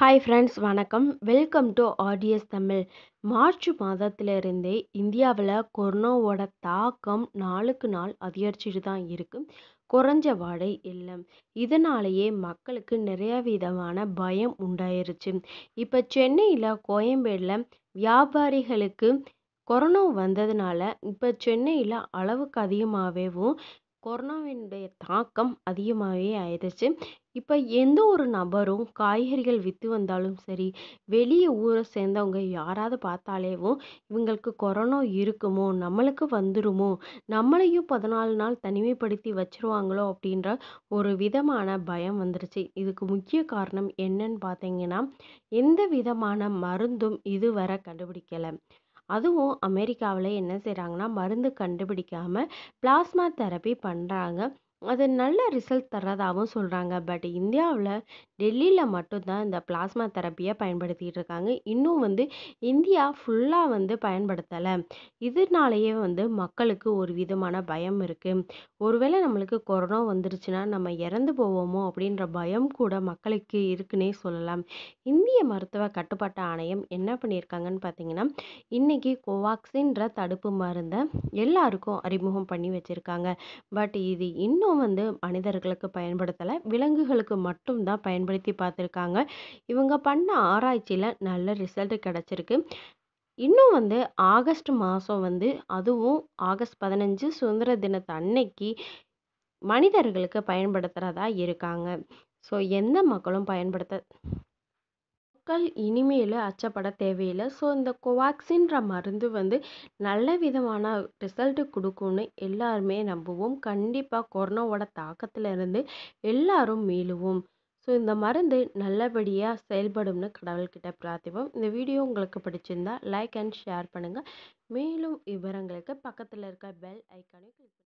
hi friends வணக்கம் welcome to ஆடியஸ் Tamil March மாதத்திலிருந்தே இந்தியாவில் கொரோனாவோட தாக்கம் நாளுக்கு நாள் அதிகரிச்சுட்டு தான் இருக்குது குறைஞ்ச வாடை இல்லை இதனாலேயே மக்களுக்கு நிறைய விதமான பயம் உண்டாயிருச்சு இப்போ சென்னையில் கோயம்பேடில் வியாபாரிகளுக்கு கொரோனா வந்ததுனால இப்போ சென்னையில் அளவுக்கு அதிகமாகவும் கொரோனாவினுடைய தாக்கம் அதிகமாகவே ஆயிடுச்சு இப்போ எந்த ஒரு நபரும் காய்கறிகள் விற்று வந்தாலும் சரி வெளியே ஊரை சேர்ந்தவங்க யாராவது பார்த்தாலேவும் இவங்களுக்கு கொரோனா இருக்குமோ நம்மளுக்கு வந்துடுமோ நம்மளையும் பதினாலு நாள் தனிமைப்படுத்தி வச்சுருவாங்களோ அப்படின்ற ஒரு விதமான பயம் வந்துருச்சு இதுக்கு முக்கிய காரணம் என்னன்னு பார்த்தீங்கன்னா எந்த விதமான மருந்தும் இதுவரை கண்டுபிடிக்கலை அதுவும் அமெரிக்காவில் என்ன செய்கிறாங்கன்னா மருந்து கண்டுபிடிக்காமல் பிளாஸ்மா தெரப்பி பண்ணுறாங்க அது நல்ல ரிசல்ட் தர்றதாகவும் சொல்கிறாங்க பட் இந்தியாவில் டெல்லியில் மட்டும்தான் இந்த பிளாஸ்மா தெரப்பியை பயன்படுத்திகிட்டு இருக்காங்க இன்னும் வந்து இந்தியா ஃபுல்லாக வந்து பயன்படுத்தலை இதனாலேயே வந்து மக்களுக்கு ஒரு விதமான பயம் இருக்குது ஒருவேளை நம்மளுக்கு கொரோனா வந்துருச்சுன்னா நம்ம இறந்து போவோமோ அப்படின்ற பயம் கூட மக்களுக்கு இருக்குன்னே சொல்லலாம் இந்திய மருத்துவ கட்டுப்பாட்டு ஆணையம் என்ன பண்ணியிருக்காங்கன்னு பார்த்தீங்கன்னா இன்றைக்கி கோவாக்சின்ற தடுப்பு மருந்தை எல்லாருக்கும் அறிமுகம் பண்ணி வச்சுருக்காங்க பட் இது இன்னும் இதுவும் வந்து மனிதர்களுக்கு பயன்படுத்தலை விலங்குகளுக்கு மட்டும்தான் பயன்படுத்தி பார்த்துருக்காங்க இவங்க பண்ண ஆராய்ச்சியில் நல்ல ரிசல்ட் கிடச்சிருக்கு இன்னும் வந்து ஆகஸ்ட் மாதம் வந்து அதுவும் ஆகஸ்ட் பதினஞ்சு சுதந்திர தினத்து அன்னைக்கு மனிதர்களுக்கு பயன்படுத்துகிறதா இருக்காங்க ஸோ எந்த மக்களும் பயன்படுத்த மக்கள் இனிமேல் அச்சப்பட தேவையில்லை ஸோ இந்த கோவாக்சின்ற மருந்து வந்து நல்ல விதமான ரிசல்ட்டு கொடுக்கும்னு எல்லாருமே நம்புவோம் கண்டிப்பாக கொரோனாவோட தாக்கத்திலிருந்து எல்லாரும் மீளுவோம் ஸோ இந்த மருந்து நல்லபடியாக செயல்படும்னு கடவுள்கிட்ட பிரார்த்திப்போம் இந்த வீடியோ உங்களுக்கு பிடிச்சிருந்தா லைக் அண்ட் ஷேர் பண்ணுங்கள் மேலும் விவரங்களுக்கு பக்கத்தில் இருக்க பெல் ஐக்கானை கிளிக்